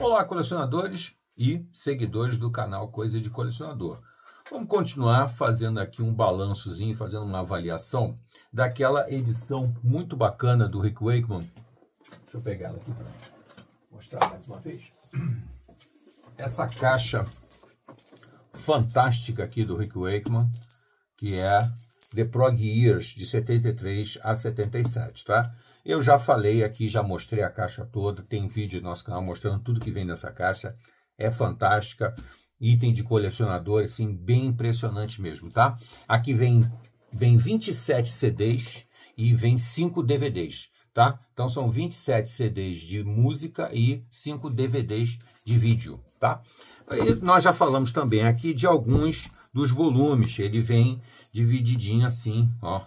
Olá, colecionadores e seguidores do canal Coisa de Colecionador. Vamos continuar fazendo aqui um balançozinho, fazendo uma avaliação daquela edição muito bacana do Rick Wakeman. Deixa eu pegar ela aqui para mostrar mais uma vez. Essa caixa fantástica aqui do Rick Wakeman, que é The Prog Years de 73 a 77, tá? Eu já falei aqui, já mostrei a caixa toda, tem vídeo no nosso canal mostrando tudo que vem nessa caixa. É fantástica, item de colecionador, assim, bem impressionante mesmo, tá? Aqui vem, vem 27 CDs e vem 5 DVDs, tá? Então são 27 CDs de música e 5 DVDs de vídeo, tá? E nós já falamos também aqui de alguns dos volumes, ele vem divididinho assim, ó,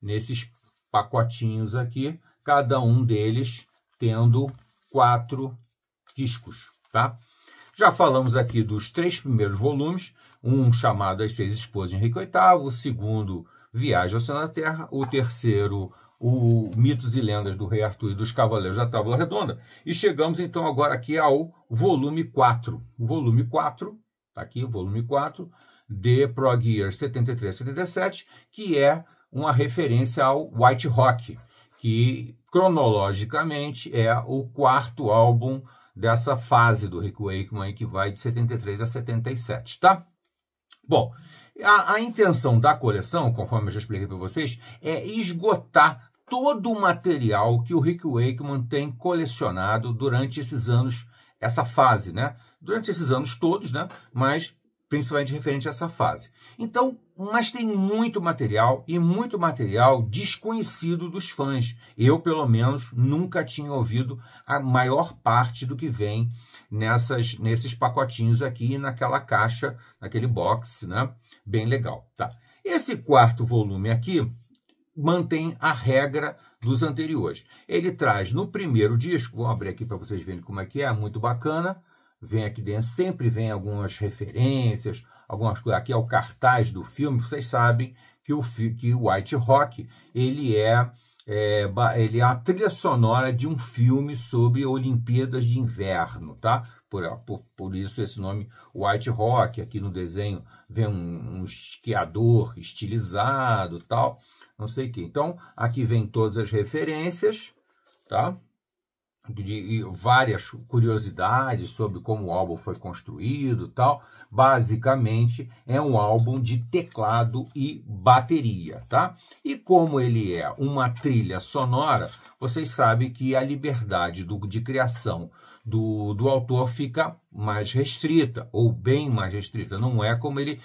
nesses pacotinhos aqui, cada um deles tendo quatro discos, tá? Já falamos aqui dos três primeiros volumes, um chamado As Seis Esposas de Henrique VIII, o segundo Viagem ao Céu na Terra, o terceiro o Mitos e Lendas do Rei Arthur e dos Cavaleiros da Tábua Redonda. E chegamos então agora aqui ao volume 4. O volume 4, tá aqui o volume 4 de Pro Gear 73-77, que é uma referência ao White Rock, que cronologicamente é o quarto álbum dessa fase do Rick Wakeman que vai de 73 a 77, tá? Bom, a, a intenção da coleção, conforme eu já expliquei para vocês, é esgotar todo o material que o Rick Wakeman tem colecionado durante esses anos, essa fase, né? Durante esses anos todos, né? Mas principalmente referente a essa fase. Então, mas tem muito material e muito material desconhecido dos fãs. Eu, pelo menos, nunca tinha ouvido a maior parte do que vem nessas nesses pacotinhos aqui naquela caixa, naquele box, né? Bem legal, tá? Esse quarto volume aqui mantém a regra dos anteriores. Ele traz no primeiro disco, vou abrir aqui para vocês verem como é que é, muito bacana vem aqui dentro, sempre vem algumas referências, algumas coisas. Aqui é o cartaz do filme, vocês sabem que o, que o White Rock ele é, é, ele é a trilha sonora de um filme sobre Olimpíadas de Inverno, tá? Por, por, por isso esse nome White Rock. Aqui no desenho vem um, um esquiador estilizado tal, não sei o que. Então, aqui vem todas as referências, tá? de várias curiosidades sobre como o álbum foi construído tal. Basicamente, é um álbum de teclado e bateria, tá? E como ele é uma trilha sonora, vocês sabem que a liberdade do, de criação do, do autor fica mais restrita, ou bem mais restrita. Não é como ele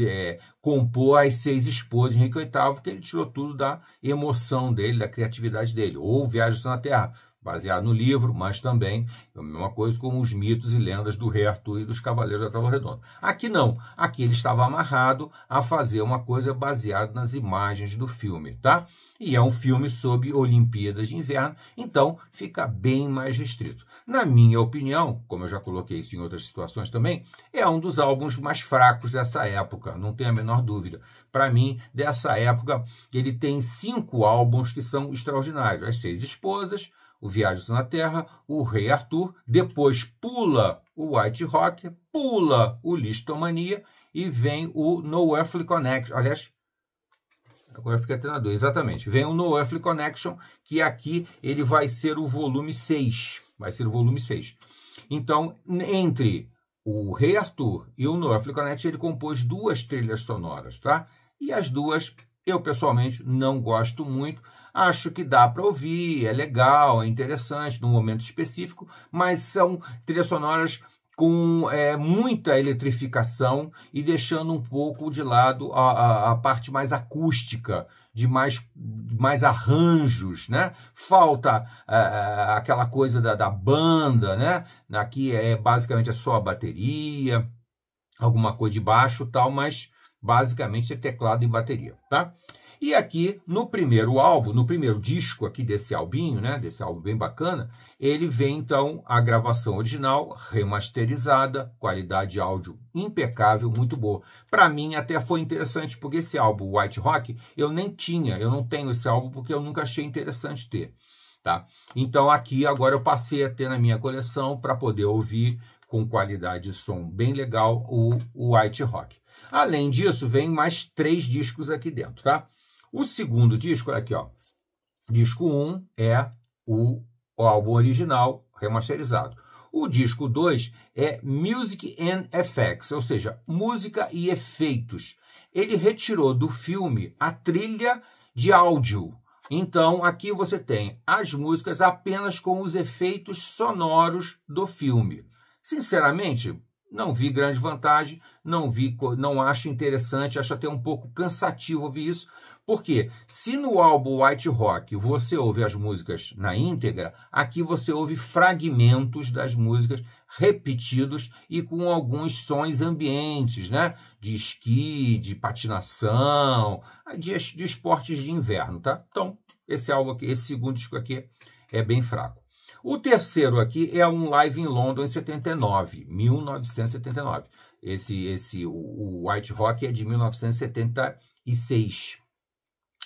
é, compôs as seis esposas de Henrique VIII, que ele tirou tudo da emoção dele, da criatividade dele, ou Viagens na Terra baseado no livro, mas também é a mesma coisa com os mitos e lendas do rei Arthur e dos Cavaleiros da Tábua Redonda. Aqui não, aqui ele estava amarrado a fazer uma coisa baseada nas imagens do filme, tá? E é um filme sobre Olimpíadas de Inverno, então fica bem mais restrito. Na minha opinião, como eu já coloquei isso em outras situações também, é um dos álbuns mais fracos dessa época, não tenho a menor dúvida. Para mim, dessa época, ele tem cinco álbuns que são extraordinários: As Seis Esposas, o Viagens na Terra, o Rei Arthur, depois pula o White Rock, pula o Listomania e vem o No Earthly Connection. Aliás, agora fica até na 2, exatamente. Vem o No Earthly Connection, que aqui ele vai ser o volume 6. Vai ser o volume 6. Então, entre o Rei Arthur e o No Earthly Connection, ele compôs duas trilhas sonoras, tá? E as duas eu, pessoalmente, não gosto muito. Acho que dá para ouvir, é legal, é interessante num momento específico, mas são trilhas sonoras com é, muita eletrificação e deixando um pouco de lado a, a, a parte mais acústica, de mais, mais arranjos, né? Falta é, é, aquela coisa da, da, banda, né? Aqui é basicamente é só a bateria, alguma coisa de baixo tal, mas basicamente é teclado e bateria, tá? E aqui no primeiro alvo, no primeiro disco aqui desse albinho, né, desse álbum bem bacana, ele vem então a gravação original, remasterizada, qualidade de áudio impecável, muito boa. Para mim até foi interessante porque esse álbum White Rock eu nem tinha, eu não tenho esse álbum porque eu nunca achei interessante ter, tá? Então aqui agora eu passei a ter na minha coleção para poder ouvir com qualidade de som bem legal o, o White Rock. Além disso, vem mais três discos aqui dentro, tá? O segundo disco, olha aqui, ó. Disco 1 um é o, o álbum original remasterizado. O disco 2 é Music and Effects, ou seja, música e efeitos. Ele retirou do filme a trilha de áudio. Então, aqui você tem as músicas apenas com os efeitos sonoros do filme. Sinceramente, não vi grande vantagem, não vi, não acho interessante, acho até um pouco cansativo ouvir isso, porque se no álbum White Rock você ouve as músicas na íntegra, aqui você ouve fragmentos das músicas repetidos e com alguns sons ambientes, né? De esqui, de patinação, de, de esportes de inverno, tá? Então, esse álbum aqui, esse segundo disco aqui é bem fraco. O terceiro aqui é um live em London em 79, 1979. Esse, esse, o, o White Rock é de 1976.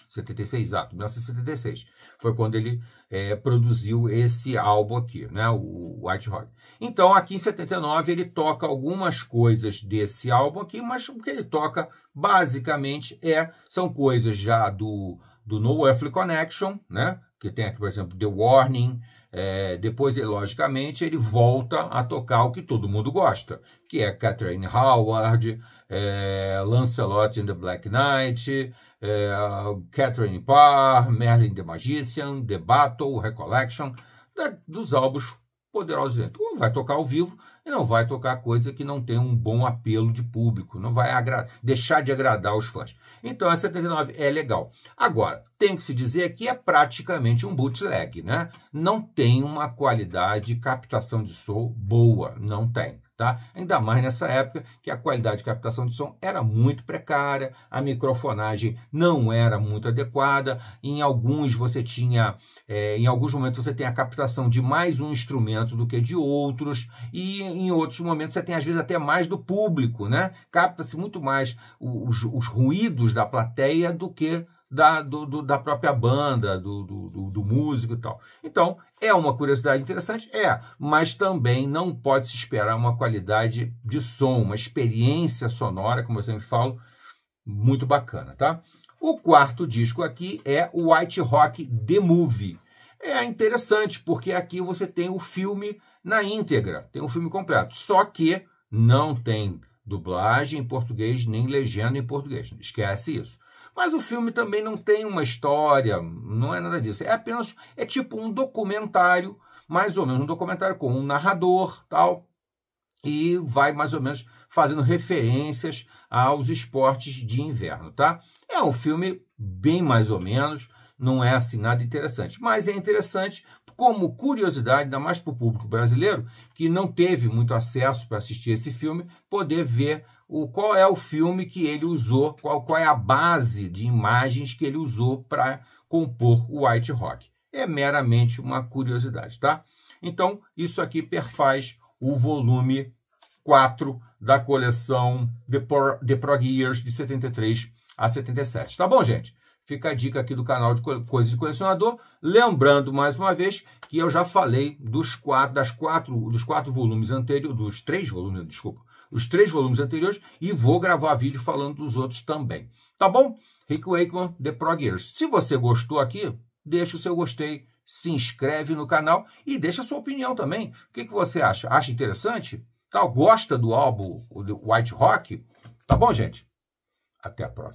76, exato, 1976. Foi quando ele é, produziu esse álbum aqui, né, o White Rock. Então, aqui em 79, ele toca algumas coisas desse álbum aqui, mas o que ele toca, basicamente, é são coisas já do, do No Earthly Connection, né, que tem aqui, por exemplo, The Warning, é, depois, logicamente, ele volta a tocar o que todo mundo gosta, que é Catherine Howard, é, Lancelot in the Black Knight, é, Catherine Parr, Merlin the Magician, The Battle, Recollection, da, dos álbuns Poderoso Vento. Ou vai tocar ao vivo e não vai tocar coisa que não tem um bom apelo de público, não vai deixar de agradar os fãs. Então a 79 é legal. Agora, tem que se dizer que é praticamente um bootleg, né? Não tem uma qualidade de captação de som boa, não tem. Tá? Ainda mais nessa época que a qualidade de captação de som era muito precária, a microfonagem não era muito adequada, em alguns você tinha, é, em alguns momentos você tem a captação de mais um instrumento do que de outros, e em outros momentos você tem às vezes até mais do público, né? Capta-se muito mais os, os ruídos da plateia do que da, do, do, da própria banda, do, do, do, músico e tal. Então, é uma curiosidade interessante? É, mas também não pode se esperar uma qualidade de som, uma experiência sonora, como eu sempre falo, muito bacana, tá? O quarto disco aqui é o White Rock The Movie. É interessante, porque aqui você tem o filme na íntegra, tem o filme completo. Só que não tem dublagem em português nem legenda em português. Esquece isso. Mas o filme também não tem uma história, não é nada disso. É apenas, é tipo um documentário, mais ou menos um documentário com um narrador, tal, e vai mais ou menos fazendo referências aos esportes de inverno, tá? É um filme bem mais ou menos, não é assim nada interessante, mas é interessante como curiosidade, ainda mais para o público brasileiro, que não teve muito acesso para assistir esse filme, poder ver o, qual é o filme que ele usou, qual, qual é a base de imagens que ele usou para compor o White Rock. É meramente uma curiosidade, tá? Então, isso aqui perfaz o volume 4 da coleção The, Pro, The Prog Years de 73 a 77. Tá bom, gente? Fica a dica aqui do canal de Coisas de Colecionador. Lembrando mais uma vez que eu já falei dos quatro, das quatro, dos quatro volumes anteriores, dos três volumes, desculpa, os três volumes anteriores e vou gravar vídeo falando dos outros também. Tá bom? Rick Wakeman, The Prog Years. Se você gostou aqui, deixa o seu gostei, se inscreve no canal e deixa a sua opinião também. O que, que você acha? Acha interessante? Tal, tá? gosta do álbum White Rock? Tá bom, gente? Até a próxima.